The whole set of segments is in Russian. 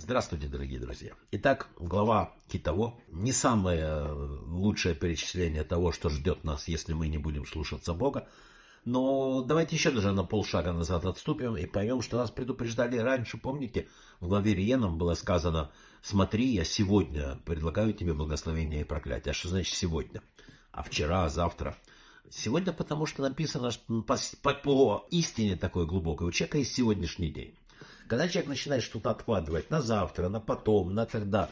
Здравствуйте, дорогие друзья. Итак, глава Китово. Не самое э, лучшее перечисление того, что ждет нас, если мы не будем слушаться Бога. Но давайте еще даже на полшага назад отступим и поймем, что нас предупреждали раньше. Помните, в главе Риеном было сказано «Смотри, я сегодня предлагаю тебе благословение и проклятие». А что значит «сегодня»? А вчера, а завтра? Сегодня потому, что написано что по, по, истине такой глубокой. У человека есть сегодняшний день. Когда человек начинает что-то откладывать на завтра, на потом, на когда,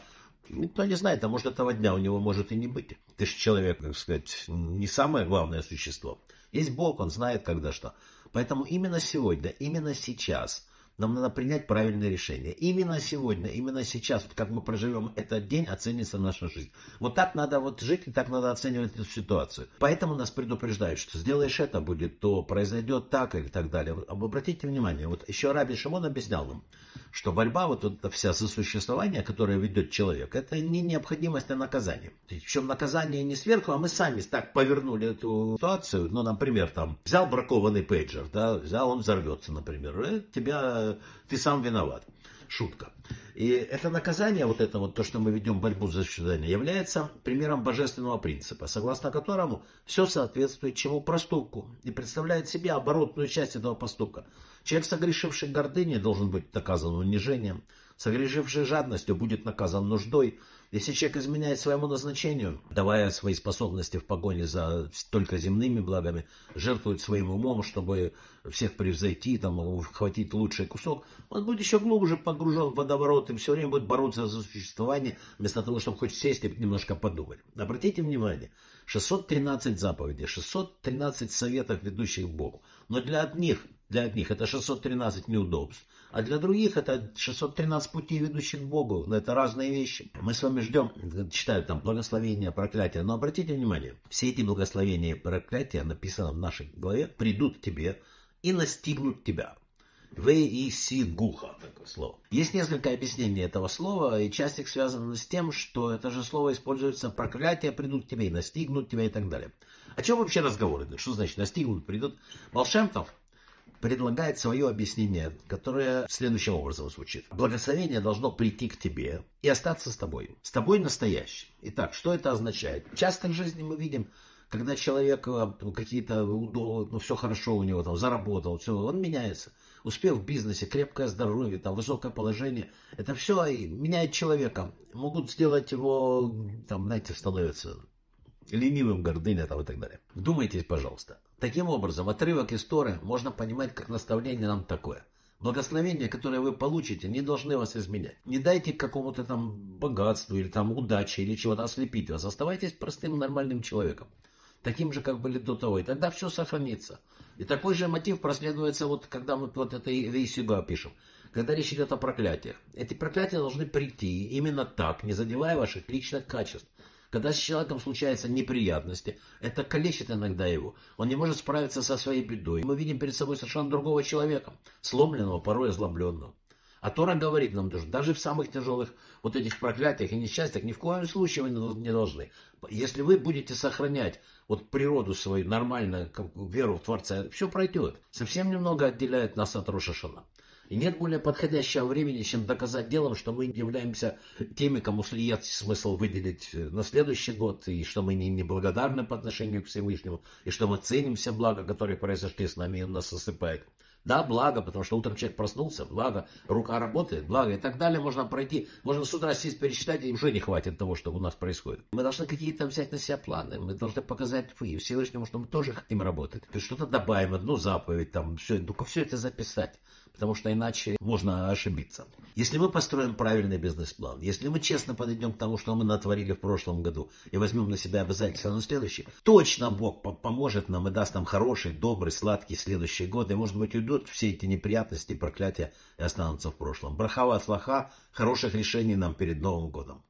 Никто не знает, а может этого дня у него может и не быть. Ты же человек, так сказать, не самое главное существо. Есть Бог, он знает когда что. Поэтому именно сегодня, именно сейчас – нам надо принять правильное решение. Именно сегодня, именно сейчас, вот как мы проживем этот день, оценится наша жизнь. Вот так надо вот жить и так надо оценивать эту ситуацию. Поэтому нас предупреждают, что сделаешь это будет, то произойдет так или так далее. Обратите внимание, вот еще Раби Шимон объяснял нам, что борьба вот эта вся за существование, которое ведет человек, это не необходимость, а наказание. Причем наказание не сверху, а мы сами так повернули эту ситуацию. Ну, например, там, взял бракованный пейджер, да, взял, он взорвется, например, и тебя, ты сам виноват шутка. И это наказание, вот это вот то, что мы ведем борьбу за существование, является примером божественного принципа, согласно которому все соответствует чему проступку и представляет себе оборотную часть этого поступка. Человек, согрешивший гордыней, должен быть наказан унижением, согрешивший жадностью будет наказан нуждой, если человек изменяет своему назначению, давая свои способности в погоне за только земными благами, жертвует своим умом, чтобы всех превзойти, там, хватить лучший кусок, он будет еще глубже погружен в водоворот и все время будет бороться за существование, вместо того, чтобы хоть сесть и немножко подумать. Обратите внимание, 613 заповедей, 613 советов, ведущих к Богу. Но для одних для одних это 613 неудобств, а для других это 613 путей, ведущих к Богу. Но это разные вещи. Мы с вами ждем, читают там благословения, проклятия. Но обратите внимание, все эти благословения и проклятия, написанные в нашей главе, придут к тебе и настигнут тебя. Вы и гуха, такое слово. Есть несколько объяснений этого слова, и часть их связана с тем, что это же слово используется проклятие, придут к тебе и настигнут тебя и так далее. О чем вообще разговор идет? Что значит настигнут, придут? Волшебников предлагает свое объяснение, которое следующим образом звучит. Благословение должно прийти к тебе и остаться с тобой. С тобой настоящим. Итак, что это означает? Часто в жизни мы видим, когда человек э, там, какие-то, ну, ну все хорошо у него, там, заработал, все, он меняется. Успел в бизнесе, крепкое здоровье, там, высокое положение. Это все меняет человека. Могут сделать его, там, знаете, становится ленивым гордыня там и так далее. Вдумайтесь, пожалуйста. Таким образом, отрывок истории можно понимать как наставление нам такое. Благословения, которые вы получите, не должны вас изменять. Не дайте какому-то там богатству или там удаче или чего-то ослепить вас. Оставайтесь простым нормальным человеком. Таким же, как были до того. И тогда все сохранится. И такой же мотив проследуется, вот когда мы вот это Исюга пишем. Когда речь идет о проклятиях. Эти проклятия должны прийти именно так, не задевая ваших личных качеств. Когда с человеком случаются неприятности, это калечит иногда его. Он не может справиться со своей бедой. Мы видим перед собой совершенно другого человека, сломленного, порой озлобленного. А Тора говорит нам, даже, даже в самых тяжелых вот этих проклятиях и несчастьях ни в коем случае вы не должны. Если вы будете сохранять вот природу свою, нормальную веру в Творца, все пройдет. Совсем немного отделяет нас от Рошашана. И нет более подходящего времени, чем доказать делом, что мы являемся теми, кому есть смысл выделить э, на следующий год, и что мы не неблагодарны по отношению к Всевышнему, и что мы ценим все блага, которые произошли с нами, и нас осыпает. Да, благо, потому что утром человек проснулся, благо, рука работает, благо и так далее. Можно пройти, можно с утра сесть, пересчитать, и уже не хватит того, что у нас происходит. Мы должны какие-то взять на себя планы, мы должны показать вы, Всевышнему, что мы тоже хотим работать. То Что-то добавим, одну заповедь, там, все, только ну, все это записать потому что иначе можно ошибиться. Если мы построим правильный бизнес-план, если мы честно подойдем к тому, что мы натворили в прошлом году, и возьмем на себя обязательства на следующий, точно Бог поможет нам и даст нам хороший, добрый, сладкий следующий год, и, может быть, уйдут придет, все эти неприятности, проклятия и останутся в прошлом. Брахава от лоха, хороших решений нам перед Новым годом.